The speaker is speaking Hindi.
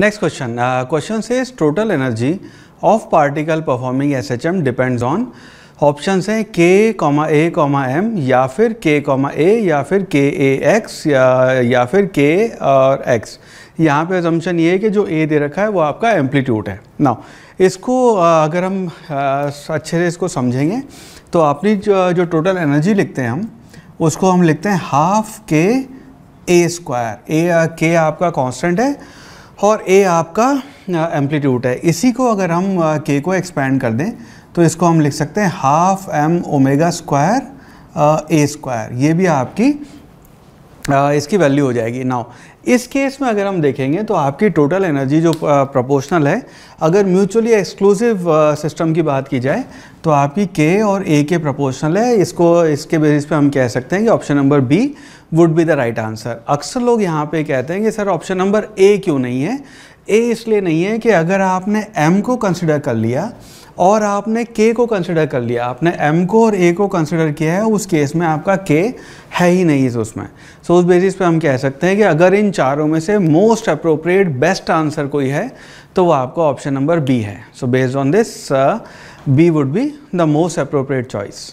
नेक्स्ट क्वेश्चन क्वेश्चन से total energy of particle performing S H M depends on option हैं के कॉमा ए कॉमा एम या फिर के कॉमा ए या फिर के ए एक्स या फिर के और एक्स यहाँ पे अजम्पन ये है कि जो ए दे रखा है वो आपका एम्पलीट्यूड है ना इसको uh, अगर हम uh, अच्छे से इसको समझेंगे तो अपनी जो, जो टोटल एनर्जी लिखते हैं हम उसको हम लिखते हैं हाफ के ए स्क्वायर ए के आपका कांस्टेंट है और ए आपका एम्पलीट्यूड है इसी को अगर हम के को एक्सपैंड कर दें तो इसको हम लिख सकते हैं half M omega square A square ये भी आपकी इसकी वैल्यू हो जाएगी नाउ इस केस में अगर हम देखेंगे तो आपकी टोटल एनर्जी जो प्रोपोर्शनल है अगर म्यूचुअली एक्सक्लूसिव सिस्टम की बात की जाए तो आपकी के और ए के प्रोपोर्शनल है इसको इसके बेसिस पे हम कह सकते हैं कि option number B would be the right answer अक्सर लोग यहाँ पे कहते हैं कि सर ऑप्शन नंबर ए क्यों नहीं है ए इसलिए नहीं है कि अगर आपने एम को कंसिडर कर लिया और आपने के को कंसिडर कर लिया आपने एम को और ए को कंसिडर किया है उस केस में आपका के है ही नहीं उसमें सो उस बेसिस पे हम कह सकते हैं कि अगर इन चारों में से मोस्ट अप्रोप्रिएट बेस्ट आंसर कोई है तो वो आपका ऑप्शन नंबर बी है so based on this B would be the most appropriate choice